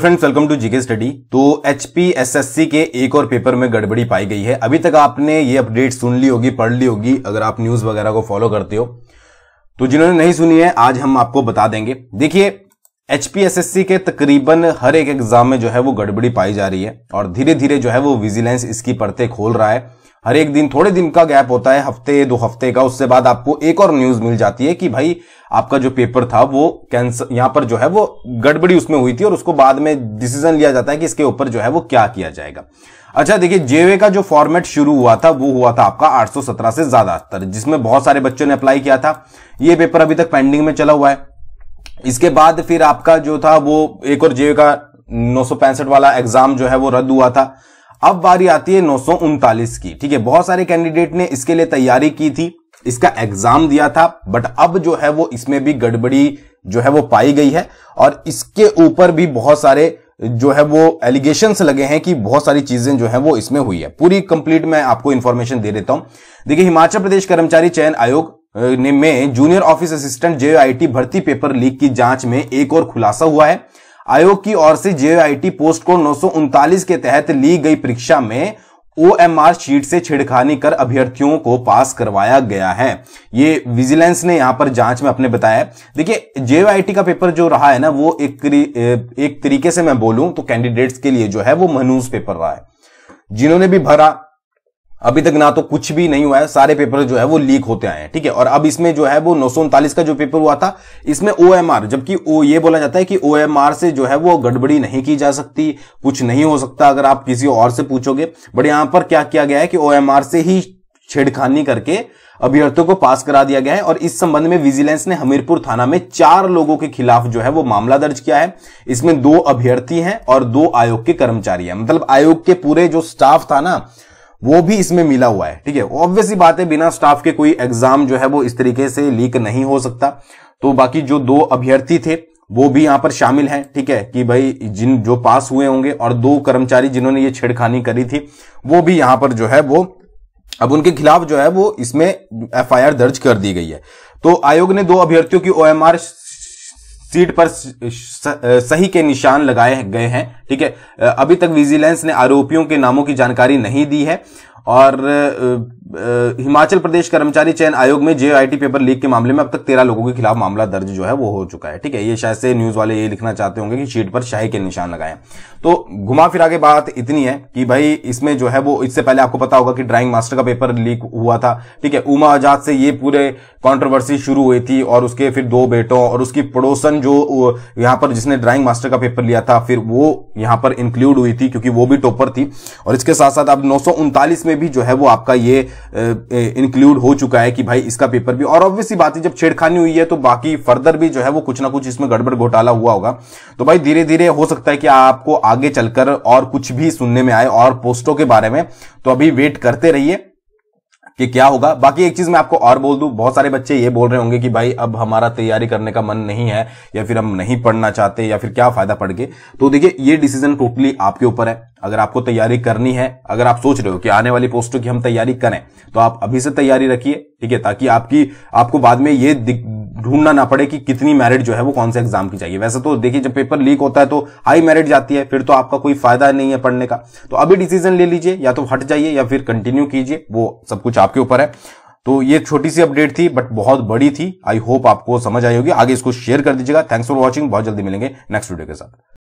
friends welcome to GK study तो HPSSC तो के एक और पेपर में गड़बड़ी पाई गई है अभी तक आपने ये अपडेट सुन ली होगी पढ़ ली होगी अगर आप न्यूज वगैरह को फॉलो करते हो तो जिन्होंने नहीं सुनी है आज हम आपको बता देंगे देखिए एचपीएसएससी के तकरीबन हर एक एग्जाम में जो है वो गड़बड़ी पाई जा रही है और धीरे धीरे जो है वो विजिलेंस इसकी परतें खोल रहा है हर एक दिन थोड़े दिन का गैप होता है हफ्ते दो हफ्ते का उससे बाद आपको एक और न्यूज मिल जाती है कि भाई आपका जो पेपर था वो कैंसल यहां पर जो है वो गड़बड़ी उसमें हुई थी और उसको बाद में डिसीजन लिया जाता है कि इसके ऊपर जो है वो क्या किया जाएगा अच्छा देखिए जेवे का जो फॉर्मेट शुरू हुआ था वो हुआ था आपका 817 से ज्यादातर जिसमें बहुत सारे बच्चों ने अप्लाई किया था ये पेपर अभी तक पेंडिंग में चला हुआ है इसके बाद फिर आपका जो था वो एक और जेवे का नौ वाला एग्जाम जो है वो रद्द हुआ था अब बारी आती है नौ की ठीक है बहुत सारे कैंडिडेट ने इसके लिए तैयारी की थी इसका एग्जाम दिया था बट अब जो है वो इसमें भी गड़बड़ी जो है वो पाई गई है और इसके ऊपर भी बहुत सारे जो है वो एलिगेशन लगे हैं कि बहुत सारी चीजें जो है वो इसमें हुई है पूरी कंप्लीट मैं आपको इंफॉर्मेशन दे देता हूं देखिए हिमाचल प्रदेश कर्मचारी चयन आयोग ने में जूनियर ऑफिस असिस्टेंट जेआईटी भर्ती पेपर लीक की जांच में एक और खुलासा हुआ है आयोग की ओर से जेआईटी पोस्ट कोड नौ के तहत ली गई परीक्षा में ओएमआर शीट से छेड़खानी कर अभ्यर्थियों को पास करवाया गया है ये विजिलेंस ने यहां पर जांच में अपने बताया देखिए जेआईटी का पेपर जो रहा है ना वो एक एक तरीके से मैं बोलूं तो कैंडिडेट्स के लिए जो है वो मनूस पेपर रहा है जिन्होंने भी भरा अभी तक ना तो कुछ भी नहीं हुआ है सारे पेपर जो है वो लीक होते आए हैं ठीक है और अब इसमें जो है वो नौ का जो पेपर हुआ था इसमें ओ जबकि ओ ये बोला जाता है कि ओ से जो है वो गड़बड़ी नहीं की जा सकती कुछ नहीं हो सकता अगर आप किसी और से पूछोगे बट यहां पर क्या किया गया है कि ओ से ही छेड़खानी करके अभ्यर्थियों को पास करा दिया गया है और इस संबंध में विजिलेंस ने हमीरपुर थाना में चार लोगों के खिलाफ जो है वो मामला दर्ज किया है इसमें दो अभ्यर्थी हैं और दो आयोग के कर्मचारी हैं मतलब आयोग के पूरे जो स्टाफ था ना वो भी इसमें मिला हुआ है ठीक है ऑब्वियसली बात है बिना स्टाफ के कोई एग्जाम जो है वो इस तरीके से लीक नहीं हो सकता तो बाकी जो दो अभ्यर्थी थे वो भी यहां पर शामिल हैं ठीक है कि भाई जिन जो पास हुए होंगे और दो कर्मचारी जिन्होंने ये छेड़खानी करी थी वो भी यहां पर जो है वो अब उनके खिलाफ जो है वो इसमें एफआईआर दर्ज कर दी गई है तो आयोग ने दो अभ्यर्थियों की ओएमआर सीट पर सही के निशान लगाए गए हैं ठीक है अभी तक विजिलेंस ने आरोपियों के नामों की जानकारी नहीं दी है और हिमाचल प्रदेश कर्मचारी चयन आयोग में जेआईटी पेपर लीक के मामले में अब तक तेरह लोगों के खिलाफ मामला दर्ज जो है वो हो चुका है ठीक है ये शायद से न्यूज वाले ये लिखना चाहते होंगे कि शीट पर शाही के निशान लगाए तो घुमा फिरा के बात इतनी है कि भाई इसमें जो है वो इससे पहले आपको पता होगा कि ड्राइंग मास्टर का पेपर लीक हुआ था ठीक है उमा आजाद से ये पूरे कॉन्ट्रोवर्सी शुरू हुई थी और उसके फिर दो बेटों और उसकी पड़ोसन जो यहां पर जिसने ड्राइंग मास्टर का पेपर लिया था फिर वो यहां पर इंक्लूड हुई थी क्योंकि वो भी टॉपर थी और इसके साथ साथ अब नौ में भी जो है वो आपका ये इंक्लूड हो चुका है कि भाई इसका पेपर भी और ऑब्वियसली बात है जब छेड़खानी हुई है तो बाकी फर्दर भी जो है वो कुछ ना कुछ इसमें गड़बड़ घोटाला हुआ होगा तो भाई धीरे धीरे हो सकता है कि आपको आगे चलकर और कुछ भी सुनने में आए और पोस्टों के बारे में तो अभी वेट करते रहिए कि क्या होगा बाकी एक चीज मैं आपको और बोल दू बहुत सारे बच्चे ये बोल रहे होंगे कि भाई अब हमारा तैयारी करने का मन नहीं है या फिर हम नहीं पढ़ना चाहते या फिर क्या फायदा पड़ के तो देखिए ये डिसीजन टोटली आपके ऊपर है अगर आपको तैयारी करनी है अगर आप सोच रहे हो कि आने वाली पोस्टों की हम तैयारी करें तो आप अभी से तैयारी रखिए ठीक है ताकि आपकी आपको बाद में ये ढूंढना ना पड़े कि कितनी मेरिट जो है वो कौन से एग्जाम की चाहिए वैसे तो देखिए जब पेपर लीक होता है तो हाई मेरिट जाती है फिर तो आपका कोई फायदा नहीं है पढ़ने का तो अभी डिसीजन ले लीजिए या तो हट जाइए या फिर कंटिन्यू कीजिए वो सब कुछ आपके ऊपर है तो ये छोटी सी अपडेट थी बट बहुत बड़ी थी आई होप आपको समझ आई होगी आगे इसको शेयर कर दीजिएगा थैंक्स फॉर वॉचिंग बहुत जल्दी मिलेंगे नेक्स्ट वीडियो के साथ